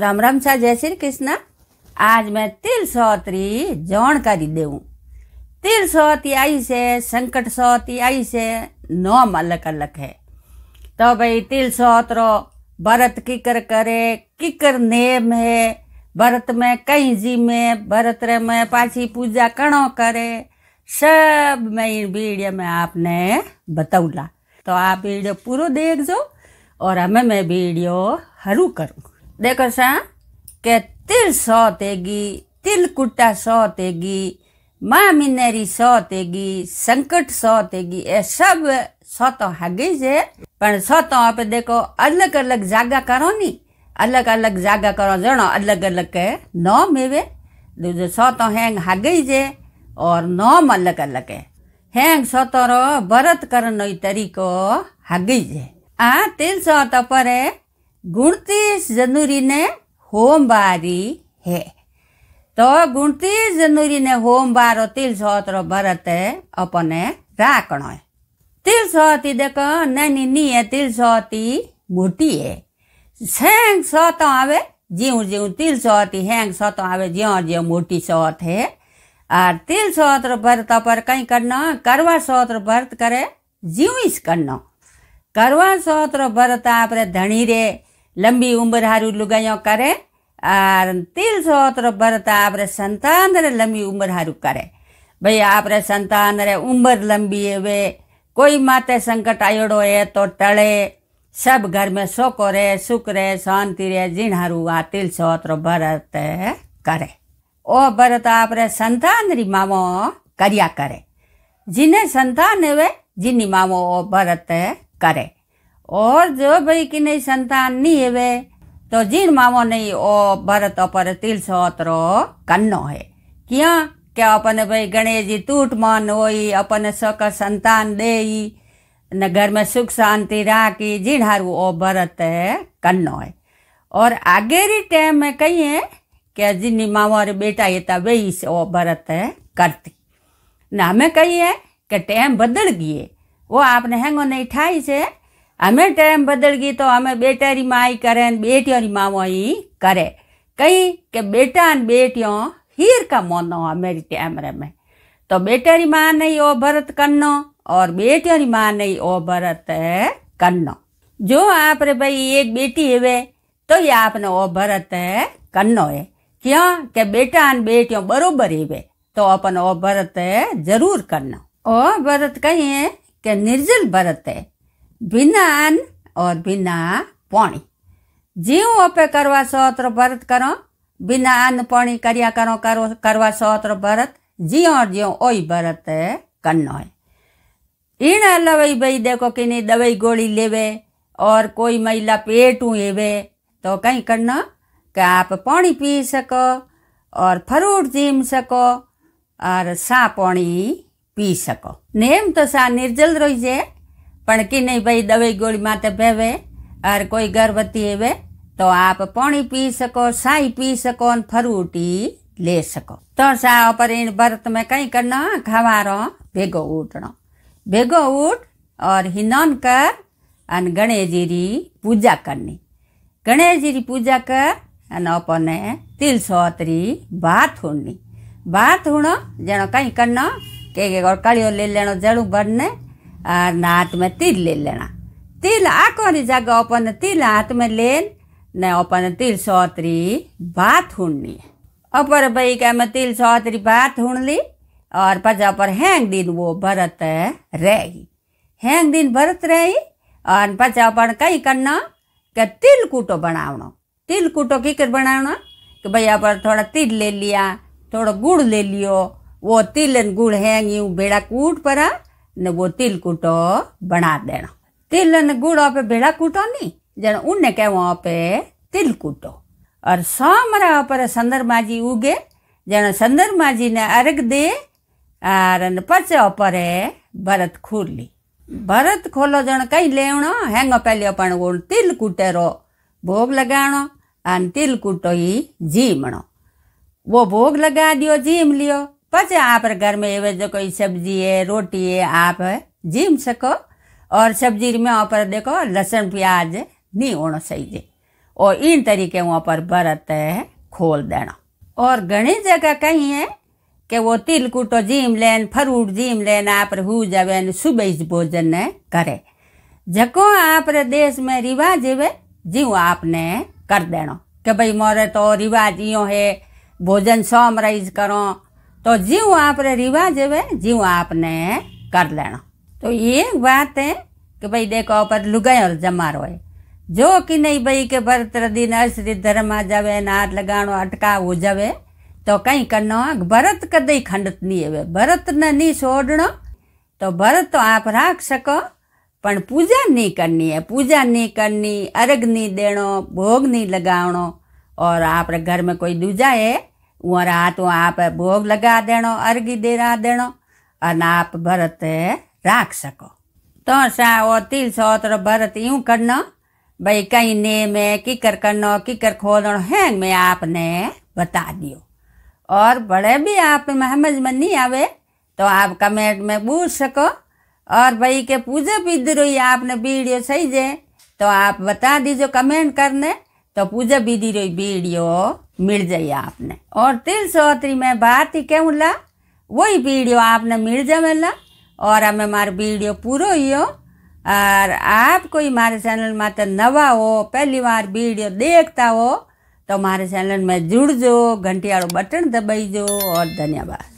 राम राम શાહ जय श्री कृष्ण आज मैं तिल સોતરી जानकारी કરી तिल सौती आई से संकट सौती आई से છે अलग अलग है तो भाई तिल તિલ સોતરો भरत किकर करे किकर नेम है भरत में कहीं जी में भरत रे में पाछी पूजा कणो करे सब मैं वीडियो में आपने बताऊला तो आप वीडियो पूरा देख जो और हमें मैं वीडियो हरू करूँ देखो सा के तिल सौतेगी तिल कुट्टा सौतेगी माँ मिनेरी सतेगी संकट सतेगी ये सब सत हागी से पर सत आप देखो अलग अलग जागा करो नी अलग अलग जागा करो जनो अलग अलग के नौ मेवे दूजे सत हैंग हागी जे और नौ अलग अलग है हैंग सतरो भरत करनो तरीको हागी जे आ तिल सत पर है उनतीस जनवरी ने होमवारी है तो उनतीस जनवरी ने होमवार और तिल सौत्र भरत अपने राकण है तिल सौती देखो नैनी नी है तिल सौती मोटी है सेंग सौत आवे जीव जीव तिल सौती हैंग सौत आवे ज्यों ज्यों मोटी सौत है आर तिल सौत्र भरत पर कहीं करना करवा सौत्र भरत करे जीव इस करना करवा सौत्र भरत आप धनी रे लंबी उम्र हारू लुगाइयों करे और तिल सो तर भरत आप रे संतान रे लंबी उम्र हारू करे भाई आप रे संतान उम्र लंबी वे कोई माते संकट आयोड़ो है तो टले सब घर में शोक रे सुख रे शांति रे जीण हारू आ तिल सो तर करे ओ भरत आप संतान री मामो करिया करे जिन्हें संतान है वे जिन्नी मामो ओ भरत करे और जो भाई की नहीं संतान नहीं है तो जीन मामो नहीं ओ भरत अपर तिल सोत्रो कन्नो है क्या क्या अपन भाई गणेश जी टूट मान हो अपन सक संतान दे न घर में सुख शांति राखी जीण हारू ओ भरत है कन्नो है और आगे री टाइम में कही है कि जिनी मावो और बेटा ये था वही से ओ भरत है करती ना हमें कहिए कि टाइम बदल गए वो आपने हैंगो नहीं ठाई से हमें टेम बदल गई तो हमें बेटेरी माई करे बेटियों की मामो ही करे कहीं के बेटा बेटियों हीर का मोनो मेरी टाइम रे में तो बेटेरी माँ नहीं ओ भरत करनो और बेटियों की माँ नहीं ओ भरत करनो जो आप रे भाई एक बेटी हुए तो ये आपने ओ भरत करनो है क्यों के बेटा बेटियों बरोबर हुए तो अपन ओ भरत जरूर करना ओ भरत कही है के निर्जल भरत है વિજ્ઞાન ઓર વિના પાણી જીવ અપે કરવા સહત્ર ભરત કરો વિના અન્ન પાણી કર્યા કરો કરો કરવા સહત્ર ભરત જીઓ જીઓ ઓય ભરત કરનો है लवई भाई देखो कि नहीं दवाई गोली लेवे और कोई महिला पेटू एवे तो कहीं करना कि आप पानी पी सको और फरूट जीम सको और सा पानी पी सको नेम तो सा निर्जल रही है પણ કે નહીં ભાઈ દવાઈ ગોળી માટે ભેવે અર કોઈ ગર્ભવતી હેવે તો આપ પાણી પી શકો સાઈ પી શકો અને ફરૂટી લે શકો તો સા पर इन व्रत में कई करना खवारो भेगो उठना भेगो उठ और हिनन कर अन गणेश जी री पूजा करनी गणेश जी री पूजा कर अन अपने तिल सोतरी भात हुड़नी भात हुड़ो जनो कहीं करना के और जड़ू भरने और हाथ में तिल ले लेना तिल आकोनी जागा अपन तिल हाथ में लेन न अपन तिल सौतरी बात हुई अपर का में तिल सौतरी बात ली और पजा पर हैंग दिन वो भरत रही हैंग दिन भरत रही और पचा पर कई करना के तिल कुटो बनावना तिल कुटो की कर बनावना कि भैया पर थोड़ा तिल ले लिया थोड़ा गुड़ ले लियो वो तिल गुड़ हैंग यूं बेड़ा कूट पड़ा ને વો તિલ કૂટો બણા દેણો તિલ અને ગુડ આપે ભેળા કૂટો નહીં જણ ઉને કહેવો આપે તિલ કૂટો અર સામરા અપરે સંદરમાજી ઉગે જણ સંદરમાજીને અર્ઘ દે આર અને પચે અપરે ભરત ખુરલી ભરત ખોલો જણ કઈ લેવણો હેંગો પહેલ્યો પણ ઓળ તિલ કૂટેરો ભોગ લગાણો અને તિલ કૂટો ઈ જીમણો વો ભોગ લગા દો જીમ લ્યો आप घर में एवे जो कोई सब्जी है रोटी है आप जीम सको और सब्जी में वहाँ पर देखो लहसुन प्याज नहीं होना चाहिए और इन तरीके वहाँ पर बरत है खोल देना और घनी जगह कहीं है कि वो तिल कुटो जीम लेन फरूट जीम लेन आप हु जावे सुबह भोजन करे जको आप देश में रिवाज है जी आपने कर देना कि भाई मोरे तो रिवाज यो है भोजन रईज करो तो जीव आप रे रिवाज है जीव आपने कर लेना तो ये बात है कि भाई देखो पर लुगाई और जमा है जो कि नहीं भाई के भरत दिन श्री धर्म आ जावे नार लगाणो अटकाव जावे तो कहीं करना भरत कदई खंडत नहीं है भरत ने नहीं छोड़ना तो भरत तो आप राख सको पर पूजा પણ પૂજા નહીં કરની પૂજા નહીં કરની અર્ઘ નહીં દેણો ભોગ નહીં લગાવણો ઓર घर में कोई दूजा है और हाथ तो भोग लगा देनो अर्घी देना देनो और आप व्रत राख सको तो सा वो तिल सोत्र भरत यू करना भाई कहीं ने में किकर करनो किकर खोलो है मैं आपने बता दियो और बड़े भी आप समझ में नहीं आवे तो आप कमेंट में पूछ सको और भाई के पूजा पूजे रोई आपने वीडियो सही जे तो आप बता दीजो कमेंट करने तो पूजा रही वीडियो मिल जाइए आपने और तिल सोत्री में बात ही क्यों ला वही वीडियो आपने मिल ला और हमें हमारे वीडियो पूरा ही हो और आपको हमारे चैनल में तो नवा हो पहली बार वीडियो देखता हो तो हमारे चैनल में जुड़ जो घंटी वालों बटन दबाई जो और धन्यवाद